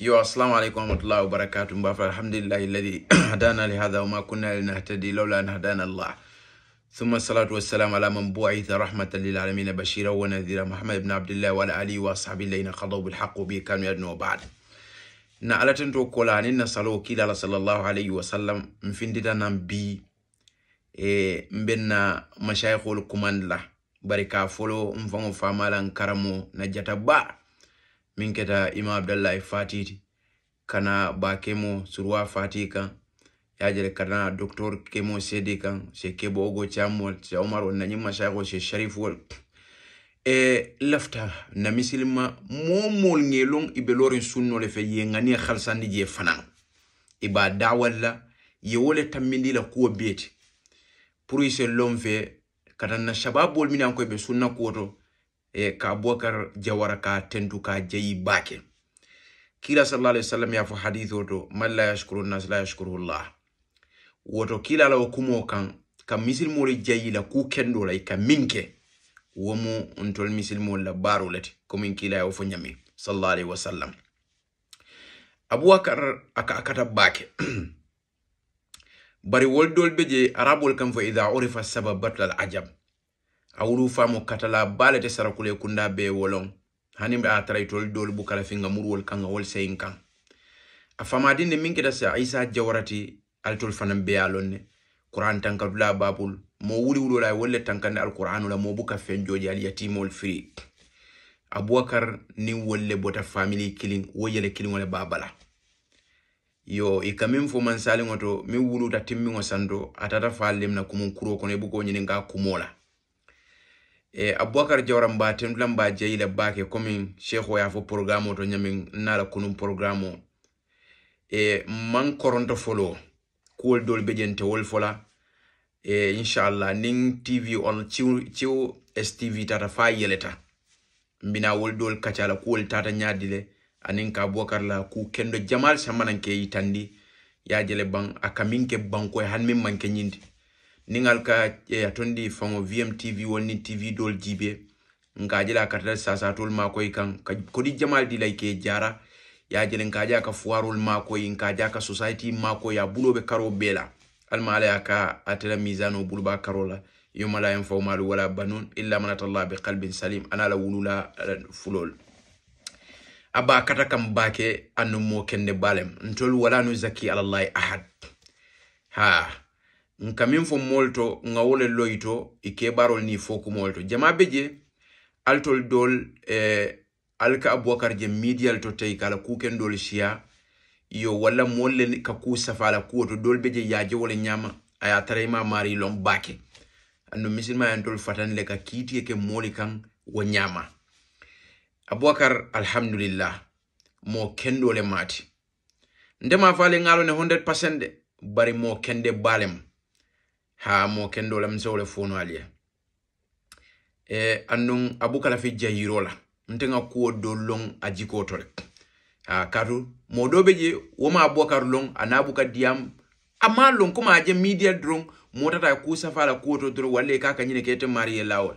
يو السلام عليكم ورحمة الله وبركاته مبافر الحمد لله الذي هدانا لهذا وما كنا لنهتدي لولا أن هدانا الله ثم الصلاة والسلام على من بعث رحمة للعالمين بشيرا ونذيرا محمد بن عبد الله وعلى آله وأصحابه الذين قضوا بالحق وبه كانوا يدنوا وبعد na ala tento kola ani na salo kila la sallallahu alayhi wa sallam mfindita nan bi e mbenna mashayikhul kumandla bari ka folo mfango famala nkaramo na jata ba min keta ima abdallahi fatiti kana ba kemo surwa fati kan yajere kana docteur kemo sedi kan se kebo ogo chamol se omar on nanyima shago se sharif wol e lafta na misilima momol ngelong ibe sunno le fe yengani khalsandi je fanan iba dawalla ye wole tammindi la kuwo beti pour ise lom fe kata na shababol minan koyɓe sunna kuwoto e, ka abubakar jawara ka tentu ka jayi bake kila sallallahu alaihi wasallam ya fo hadith oto man la yashkuru nas la yashkuru allah woto kila la kumo kan ka misilmolu jayi la ku kendo la i ka min ke womu ntol misilmolu la baaro leti komin kila ya wo fo ñami sallallahu alaihi wasallam abubakar aka akata bake bari wol dol be je arabol kam fo idha urifa sababat al ajab a wuru faamu katala baale te sarakule kunda bee wolon hani a tara itolu doolu bukala finga muruwol kanga wol seyin kan a famadinde min keta sa isa jawarati alitolu fanan bee a lon ne kuran tankadula babul mo wuli wulola ye wolle tankande alqur'anu la mo buka fen jooji al yatimol firi abubakar nin wolle bota famili kilin wo yele kiliŋo le babala yo i ka min fo mansaliŋo to min wuluta timmiŋo santo atata faalu le mina kumun kuro kono i buko ñininka kumo la e aboubacar diawram ba tenbulan ba jeyila bake comme cheikh oya fo programme o to ñamin nala kunum programme o e man koronto folo kuwol dool be jente wol fola e inchallah nin tv on ciw stv tata fa yeleta mbina wol dool kacala kuwol tata ñaddi le anin ka aboubacar la ku kendo jamal samanan ke yitandi yajele ban a kamin ke bankoye hanmin manke ñindi niŋal ka eh, atondi faŋo vmtv wonni tv doolu jiibe nka je la kartata sasatolu makoyi kaŋ ka kodi jamal di la ke jara ye a jele nka je a ka fuwarolu makoyi nka je a ka society makoyi a buloo be karo bee la alma ala ye a ka ate la misano buluba karo la yoma la yanfau malu wala banun illa man atallah bi qalbin salim ana la wulula eh, fulol aba kata kam baake annu mo kende balem ntolu wala nu zaki alallahi ahad ha nka miŋ fo moolu to nŋa wo le loyi to i keebarolu niŋ fo kumoolu to jama be eh, je ali tolu doolu eh, ali ka abubakar je miidiyal to teyi ka a la kuukendoolu siya yo walla moolu le ka kuu safa a la kuwo to doolu be je yaaje wo le ñaama a ye a tara i maa maari i loŋ baake andu misilimayantolu fatani le ka kiitiye ke moolu kaŋ wo ñaama abubakar alhamdulillah moo kendoo le maati nte maa faale ŋaalo ne 100 de bari moo kende baalem ha kendo la mse ole fono alia e anun annun abukala fi jayirola ntenga kuwo long a jikotole a katu mo dobe je abuka karu long ana abuka diam amma lon kuma aje media dron motata ku safara safala to doro walle ka kanyine ke kete mariye lawol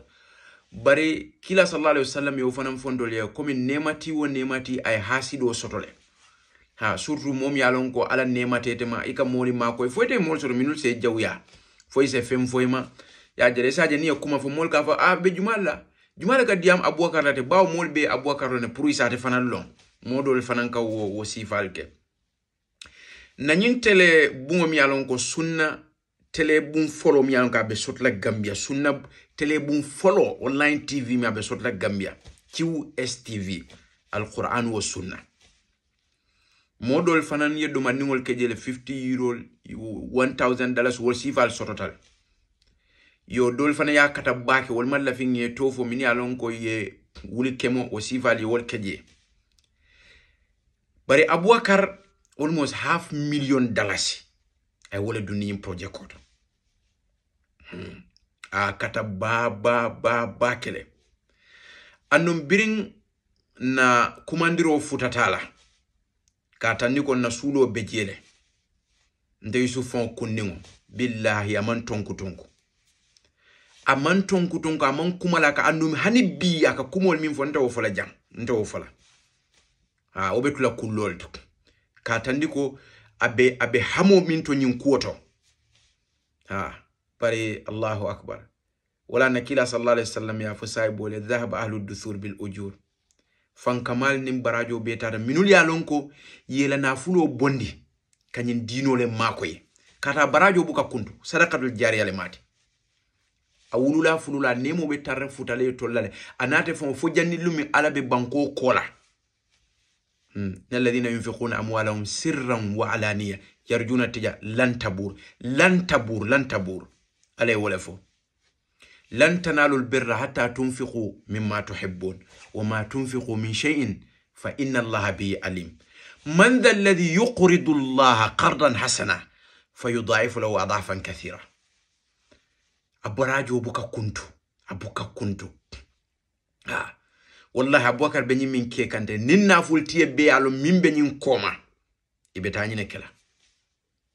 bare kila sallallahu alaihi wasallam yo fanam fondol ya komi nemati wo nemati ay hasido sotole ha surtout mom ya lon ko ala nematete tema ikam mori mako e foyte mol sur minul se jawya voice fm voima ya jere saje ni kuma fo mol ka fa a ah, be jumala jumala ka diam abubakar late baw mol be abubakar ne pour isa te fanal lon modol fanan ka wo wo si falke na nyin tele buŋo mi alon ko sunna tele bun follow mi alon ka be sot la gambia sunna tele bun follow online tv mi be sot la gambia qstv alquran wa sunna modol fanan ye domaniŋol ke jele 50 euro 1000 dollars wol sifal sototal yo dol fana ya kata baake wol malla fin ye tofo min ya lon ko ye wuli kemo o sifal ye wol keje bari abubakar almost half million dollars ay wala duniyin projet koto hmm. a kata ba ba ba ba kele annum birin na kumandiro futatala ka tanni kon na suulo be jele nte yusuf fon kunniŋo billahi aman tonku tonku aman tonku tonku aman la ka andumi hani bi aka kumol min fo nte wo fola jam nte wo fola a wo be tula kullol to ka tandi ko abe abe hamo min to ñin kuwo to ha bari allahu akbar wala na kila sallallahu alaihi wasallam ya fo sahibole dhahaba ahlu duthur bil ujur fankamal nin barajo be tata minul ya lonko ko yela nafulo bondi kanyin dino le makoye kata barajo buka kundu sadakatul jari le mati awulula fulula nemo be tarre futale tolale anate fo fo janni lumi ala be banko kola hmm. alladhina yunfiquna amwalahum sirran wa alaniya yarjuna tija lan tabur lan tabur lan tabur ala wala fo lan tanalul birra hatta tunfiqu mimma tuhibbun wama tunfiqu min shay'in fa inna allaha bihi alim man dha alladhi yuqridu allaha qardan hasana fayudhaifu lahu adhafan kathira aborajo buka kuntu abuka kuntu ha wallahi abubakar be ñin min kekante nin nafultiye be alo min be ñin koma ibe tañine kela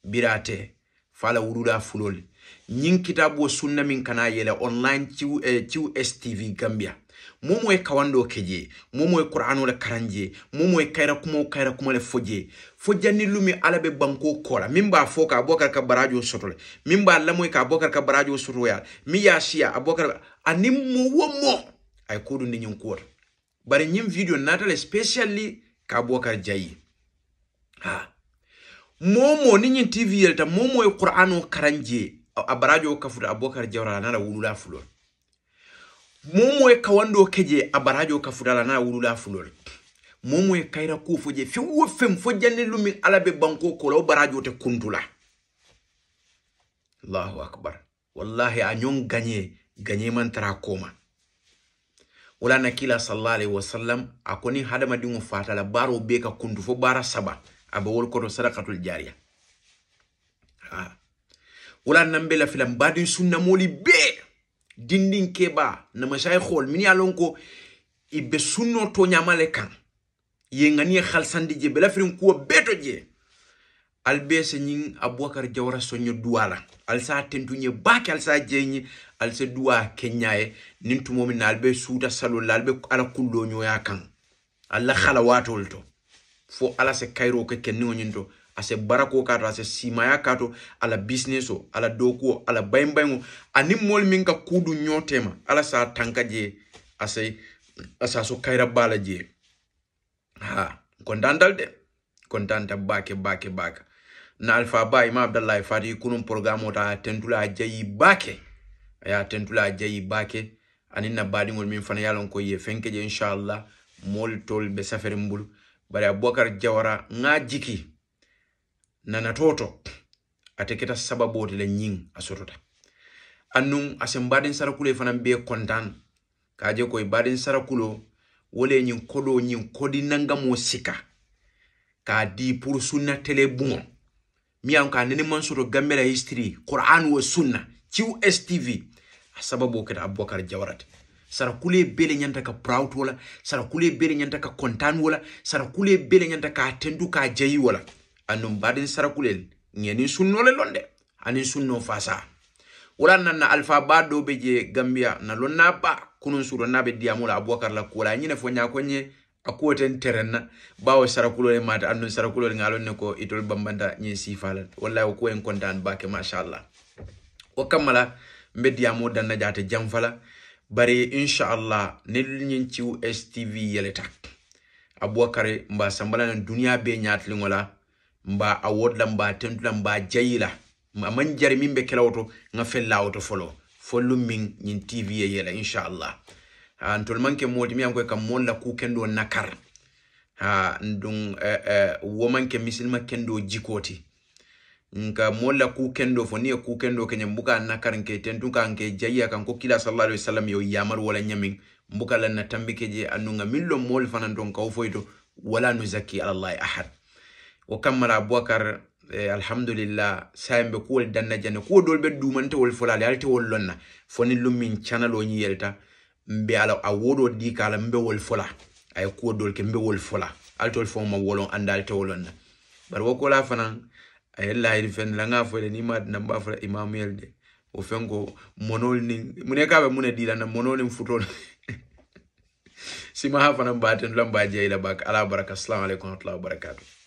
birate fala wuruda fulol ñin kitabu sunna min kana yele online ciw eh, stv gambia momo e kawando keje momo e qur'anu le karanje momo e kayra kuma kayra kuma le foje fojani lumi ala be banko kola min b'a fo ka abokar ka barajo sotole min b'a lamoy ka abokar ka barajo sotoya mi ya siya abokar ani mo wo mo ay kodu ni ñin kuwata bari ñin video natale specially ka abokar jayi ha momo ni ñin tv yelta momo e qur'anu karanje abaraajo o kafuta abubakar jawra nana wulula fulol momo e kawando keje abaraajo o kafuta la nana wulula fulol momo e kayra kuo fo je fewo fem fo jande lumin ala be banko kola o baraajo te kuntula allahu akbar wallahi a ñon gagne gagne man tara koma wala nakila sallallahu alayhi wasallam a koni hadamadiŋo fatala baaro be ka kuntu fo baara saba abe wol koto sadakatul jariya ha wala nambe la filam badi sunna moli be dindin keba na mashay e khol min yalon ko ibe sunno to nyamale kan ye ngani e khalsandi je bela firin ko beto je be se nyin abubakar jawra sonyo duwala alsa tentunye baki alsa jenyi alsa duwa kenyaye nintu momin albe suda salol albe ala kullo nyoya kan alla khala watolto fo ala se kayiro ke kenniŋo ñiŋ to a se barako ka to a se simaya ka to ala bisineso ala dokuwo ala bayinbayiŋo aniŋ moolu miŋ ka kuudu ɲoo tema ala se a tanka jee a se a se a so kayira baa la jee ha kontantal de kontanta baake baake baake na alfa ba ima abdallahi fati kunun programme ta tentula a jayi baake aya tentula a jayi baake aniŋ na baadiŋolu min fana yalon ko ye fenke je inshallah mol tol be safere mbulu bari abubakar jawara ŋa jiki nanatoto ate keta sababote le ñiŋ a sotota annuŋ asiŋ baadiŋ sarakulo ye fanaŋ bee kontan ka je koy badin sarakulo wole le ñiŋ kodoo ñiŋ kodi nangamoo sika ka di pour sunna tele buŋo miŋ ye a ka nene maŋ soto gambe la history qur'an wo sunna ciu stv a sababoo keta abubakar jawara sara kule bele nyanta ka proud wala sara kule bele nyanta ka content wala sara kule bele nyanta ka tendu ka jayi wala anum baden sara kule ngeni sunno le londe ani sunno fasa wala nanna alpha ba do gambia na lonna ba kunun suro na be abubakar la kula nyine fo nya konye akuwoten terenna bawo sarakulole mata annun sarakulole ngalon ne ko itol bambanta ñin sifalan wallahi wo kuwen kontan bake machallah wo kammala mbeddi danna jate jam bari inshallah ne lul ñin ciw stv yeleta abubakare mba sambala na duniya be ñatliŋo la mba awod la mba tentu mba jayi la amaŋ jari miŋ be kela woto ŋa fella woto folo follu miŋ ñiŋ tv ye yela inshallah ntolu maŋ ke moolu ti miŋ yaŋ koy ka kendo nakar ha nduŋ eh, eh, wo maŋ nka molla ku kendo fo niye ku kendo kenya mbuka nakar nke tentu ka nke jayya kan ko kila sallallahu alaihi wasallam yo yamar wala nyamin mbuka lan na tambi keje anunga millo mol fanan don kaw foyto wala nu zakki ala allah ahad wa kammala abubakar eh, alhamdulillah sayambe kuwol danna janne kuwo dol be dumante wol folale alte wol lonna foni lummin channel o yelta mbe ala a wodo di kala mbe wol fola ay ko dol ke mbe wol fola alte wol fo ma wolon anda alte wolonna bar la fanan ayella fen langa fo le nima namba fo imam yelde o fengo monol ni mune kabe mune dila na monol ni futol sima hafa nan baten lamba jeyla bak ala baraka assalamu alaikum wa rahmatullahi wa barakatuh